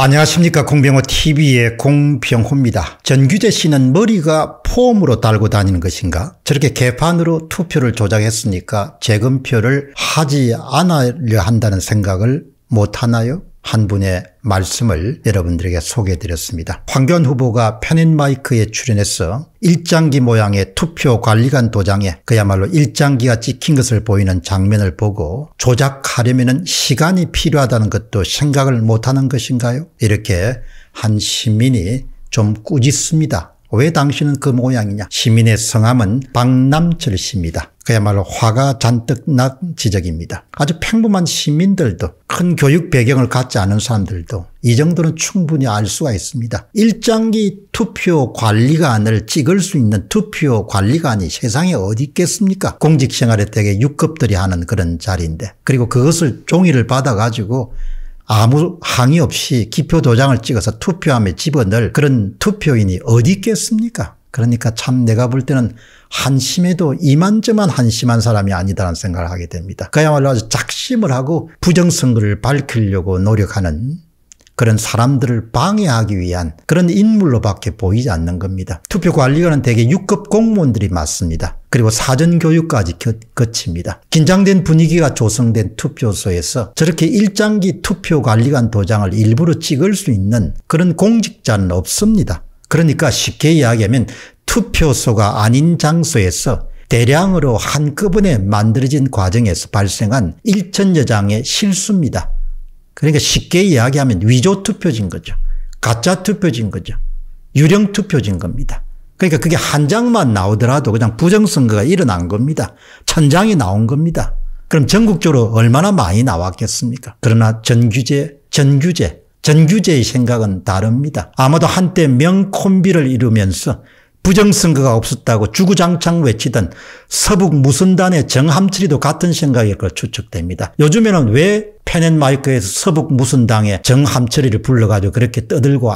안녕하십니까 공병호TV의 공병호입니다. 전규재 씨는 머리가 폼으로 달고 다니는 것인가 저렇게 개판으로 투표를 조작했으니까 재검표를 하지 않으려 한다는 생각을 못하나요? 한 분의 말씀을 여러분들에게 소개해드렸습니다. 황교안 후보가 편인 마이크에 출연해서 일장기 모양의 투표 관리관 도장에 그야말로 일장기가 찍힌 것을 보이는 장면을 보고 조작하려면 시간이 필요하다는 것도 생각을 못하는 것인가요? 이렇게 한 시민이 좀 꾸짖습니다. 왜 당신은 그 모양이냐? 시민의 성함은 박남철 씨입니다. 그야말로 화가 잔뜩 난 지적입니다. 아주 평범한 시민들도 큰 교육 배경을 갖지 않은 사람들도 이 정도는 충분히 알 수가 있습니다. 일장기 투표 관리관을 찍을 수 있는 투표 관리관이 세상에 어디 있겠습니까? 공직생활에 되게 6급들이 하는 그런 자리인데 그리고 그것을 종이를 받아가지고 아무 항의 없이 기표 도장을 찍어서 투표함에 집어넣을 그런 투표인이 어디 있겠습니까? 그러니까 참 내가 볼 때는 한심해도 이만저만 한심한 사람이 아니다라는 생각을 하게 됩니다. 그야말로 아주 작심을 하고 부정선거를 밝히려고 노력하는 그런 사람들을 방해하기 위한 그런 인물로밖에 보이지 않는 겁니다. 투표관리관은 대개 6급 공무원들이 맞습니다. 그리고 사전교육까지 거칩니다. 긴장된 분위기가 조성된 투표소에서 저렇게 일장기 투표관리관 도장을 일부러 찍을 수 있는 그런 공직자는 없습니다. 그러니까 쉽게 이야기하면 투표소가 아닌 장소에서 대량으로 한꺼번에 만들어진 과정에서 발생한 일천여 장의 실수입니다. 그러니까 쉽게 이야기하면 위조 투표진 거죠. 가짜 투표진 거죠. 유령 투표진 겁니다. 그러니까 그게 한 장만 나오더라도 그냥 부정선거가 일어난 겁니다. 천장이 나온 겁니다. 그럼 전국적으로 얼마나 많이 나왔겠습니까? 그러나 전규제, 전규제, 전규제의 생각은 다릅니다. 아마도 한때 명콤비를 이루면서 부정선거가 없었다고 주구장창 외치던 서북 무선단의 정함철리도 같은 생각에 그 추측됩니다. 요즘에는 왜 펜앤마이크에서 서북 무선당의 정함처리를 불러가지고 그렇게 떠들고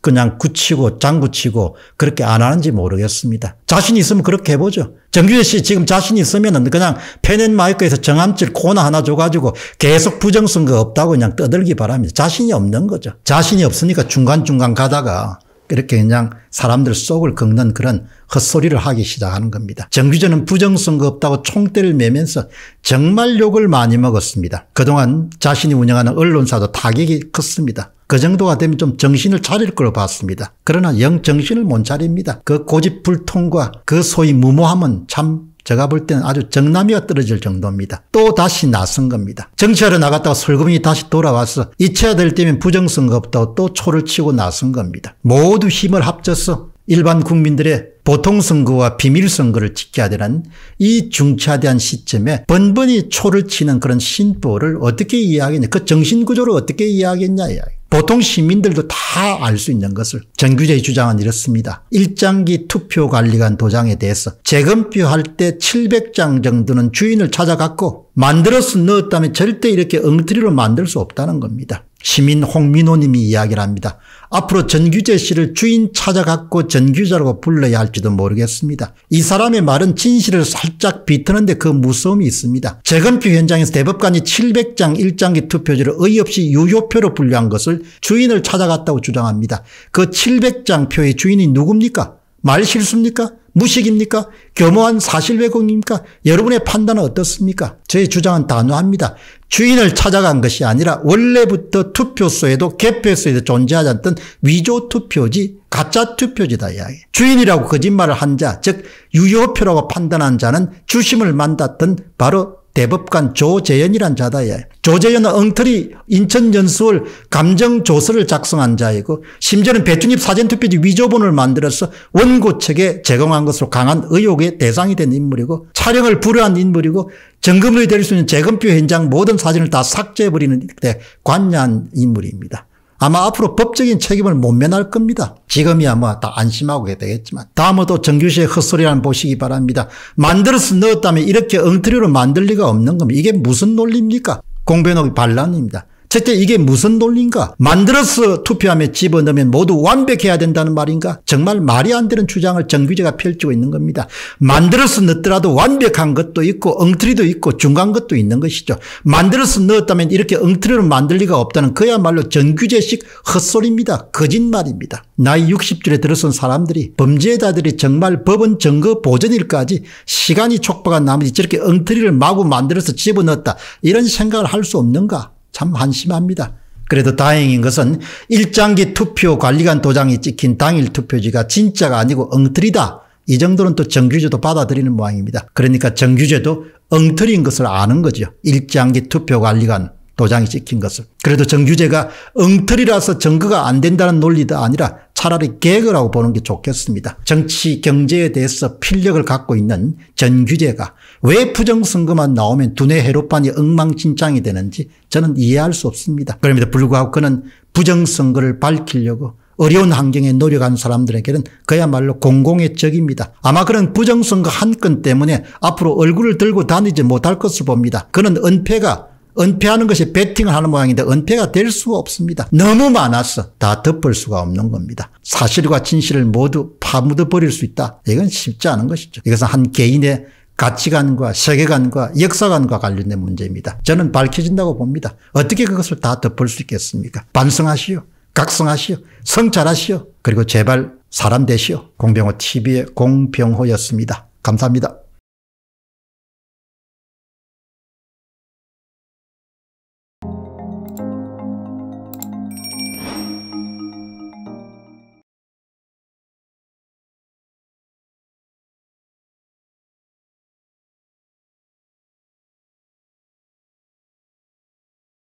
그냥 굳히고 장구치고 그렇게 안 하는지 모르겠습니다. 자신 있으면 그렇게 해보죠. 정규재 씨 지금 자신 있으면 은 그냥 펜앤마이크에서 정함철 코너 하나 줘가지고 계속 부정선거 없다고 그냥 떠들기 바랍니다. 자신이 없는 거죠. 자신이 없으니까 중간중간 가다가 이렇게 그냥 사람들 속을 긁는 그런 헛소리를 하기 시작하는 겁니다. 정규전은 부정선거 없다고 총대를 매면서 정말 욕을 많이 먹었습니다. 그동안 자신이 운영하는 언론사도 타격이 컸습니다. 그 정도가 되면 좀 정신을 차릴 걸로 봤습니다. 그러나 영 정신을 못 차립니다. 그 고집불통과 그 소위 무모함은 참 제가 볼 때는 아주 정남이가 떨어질 정도입니다. 또 다시 나선 겁니다. 정치하러 나갔다가 설금이 다시 돌아와서 잊혀야 될 때면 부정선거부터 또 초를 치고 나선 겁니다. 모두 힘을 합쳐서 일반 국민들의 보통 선거와 비밀 선거를 지켜야 되는 이 중차대한 시점에 번번이 초를 치는 그런 신보를 어떻게 이해하겠냐. 그 정신구조를 어떻게 이해하겠냐 이야기. 보통 시민들도 다 알 수 있는 것을 정규제의 주장은 이렇습니다. 일장기 투표관리관 도장에 대해서 재검표할 때 700장 정도는 주인을 찾아갔고 만들어서 넣었다면 절대 이렇게 엉터리로 만들 수 없다는 겁니다. 시민 홍민호님이 이야기를 합니다. 앞으로 전규재 씨를 주인 찾아갖고 전규자라고 불러야 할지도 모르겠습니다. 이 사람의 말은 진실을 살짝 비트는데 그 무서움이 있습니다. 재검표 현장에서 대법관이 700장 1장기 투표지를 의없이 의 유효표로 분류한 것을 주인을 찾아갔다고 주장합니다. 그 700장 표의 주인이 누굽니까? 말실수입니까? 무식입니까? 겸허한 사실 왜곡입니까? 여러분의 판단은 어떻습니까? 저의 주장은 단호합니다. 주인을 찾아간 것이 아니라 원래부터 투표소에도 개표소에도 존재하지 않던 위조 투표지 가짜 투표지다 이야기. 주인이라고 거짓말을 한 자, 즉 유효표라고 판단한 자는 주심을 만났던 바로 대법관 조재현이란 자다예. 조재현은 엉터리 인천 연수월 감정 조서를 작성한 자이고 심지어는 배춘입 사전투표지 위조본을 만들어서 원고 측에 제공한 것으로 강한 의혹의 대상이 된 인물이고 촬영을 불허한 인물이고 정금을 될수 있는 재검표 현장 모든 사진을 다 삭제해버리는 데 관여한 인물입니다. 아마 앞으로 법적인 책임을 못 면할 겁니다. 지금이야 뭐 다 안심하고 되겠지만 다음으로 정규시의 헛소리라는 보시기 바랍니다. 만들어서 넣었다면 이렇게 엉터리로 만들 리가 없는 겁니다. 이게 무슨 논리입니까? 공변옥이 반란입니다. 첫째 이게 무슨 논리인가? 만들어서 투표함에 집어넣으면 모두 완벽해야 된다는 말인가? 정말 말이 안 되는 주장을 정규제가 펼치고 있는 겁니다. 만들어서 넣더라도 완벽한 것도 있고 엉터리도 있고 중간 것도 있는 것이죠. 만들어서 넣었다면 이렇게 엉터리로 만들 리가 없다는 그야말로 정규제식 헛소리입니다. 거짓말입니다. 나이 60줄에 들어선 사람들이 범죄자들이 정말 법은 증거 보전일까지 시간이 촉박한 나머지 저렇게 엉터리를 마구 만들어서 집어넣었다. 이런 생각을 할 수 없는가? 참 한심합니다. 그래도 다행인 것은 일장기 투표 관리관 도장이 찍힌 당일 투표지가 진짜가 아니고 엉터리다. 이 정도는 또 정규제도 받아들이는 모양입니다. 그러니까 정규제도 엉터리인 것을 아는 거죠. 일장기 투표관리관 도장이 찍힌 것을. 그래도 정규제가 엉터리라서 증거가안 된다는 논리도 아니라 차라리 개그라고 보는 게 좋겠습니다. 정치 경제에 대해서 필력을 갖고 있는 전규제가왜 부정선거만 나오면 두뇌 해로판이 엉망진창이 되는지 저는 이해할 수 없습니다. 그럼에도 불구하고 그는 부정선거를 밝히려고 어려운 환경에 노력한 사람들에게는 그야말로 공공의 적입니다. 아마 그런 부정선거 한 건 때문에 앞으로 얼굴을 들고 다니지 못할 것을 봅니다. 그는 은폐가 은폐하는 것이 베팅을 하는 모양인데 은폐가 될 수가 없습니다. 너무 많아서 다 덮을 수가 없는 겁니다. 사실과 진실을 모두 파묻어 버릴 수 있다. 이건 쉽지 않은 것이죠. 이것은 한 개인의 가치관과 세계관과 역사관과 관련된 문제입니다. 저는 밝혀진다고 봅니다. 어떻게 그것을 다 덮을 수 있겠습니까? 반성하시오. 각성하시오. 성찰하시오. 그리고 제발 사람 되시오. 공병호 TV의 공병호였습니다. 감사합니다.